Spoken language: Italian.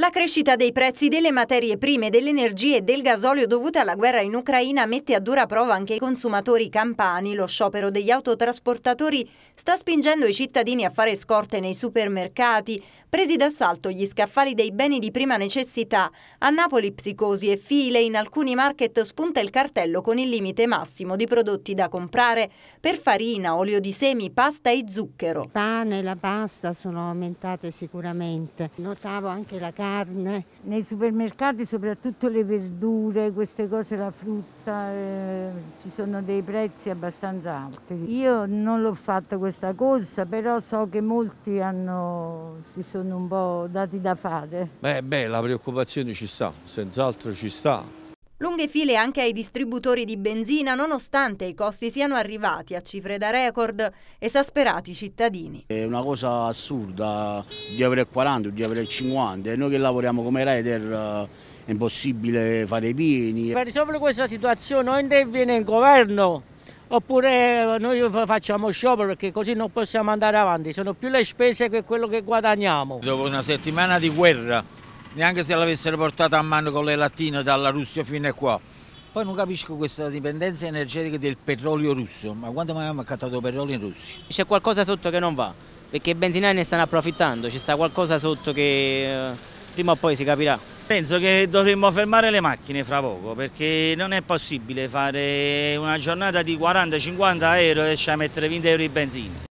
La crescita dei prezzi delle materie prime, dell'energia e del gasolio dovuta alla guerra in Ucraina mette a dura prova anche i consumatori campani. Lo sciopero degli autotrasportatori sta spingendo i cittadini a fare scorte nei supermercati, presi d'assalto gli scaffali dei beni di prima necessità. A Napoli psicosi e file, in alcuni market spunta il cartello con il limite massimo di prodotti da comprare per farina, olio di semi, pasta e zucchero. Il pane e la pasta sono aumentate sicuramente. Notavo anche la carne carne. Nei supermercati soprattutto le verdure, queste cose, la frutta, eh, ci sono dei prezzi abbastanza alti. Io non l'ho fatta questa corsa, però so che molti hanno, si sono un po' dati da fare. Beh, beh la preoccupazione ci sta, senz'altro ci sta, Lunghe file anche ai distributori di benzina nonostante i costi siano arrivati a cifre da record, esasperati i cittadini. È una cosa assurda, 2,40 euro, 2,50 euro, noi che lavoriamo come rider eh, è impossibile fare i pieni. Per risolvere questa situazione o interviene il governo oppure eh, noi facciamo sciopero perché così non possiamo andare avanti, sono più le spese che quello che guadagniamo. Dopo una settimana di guerra neanche se l'avessero portata a mano con le lattine dalla Russia fino a qua. Poi non capisco questa dipendenza energetica del petrolio russo, ma quando mai abbiamo accattato petrolio in Russia? C'è qualcosa sotto che non va, perché i benzinai ne stanno approfittando, ci sta qualcosa sotto che eh, prima o poi si capirà. Penso che dovremmo fermare le macchine fra poco, perché non è possibile fare una giornata di 40-50 euro e ci mettere 20 euro di benzina.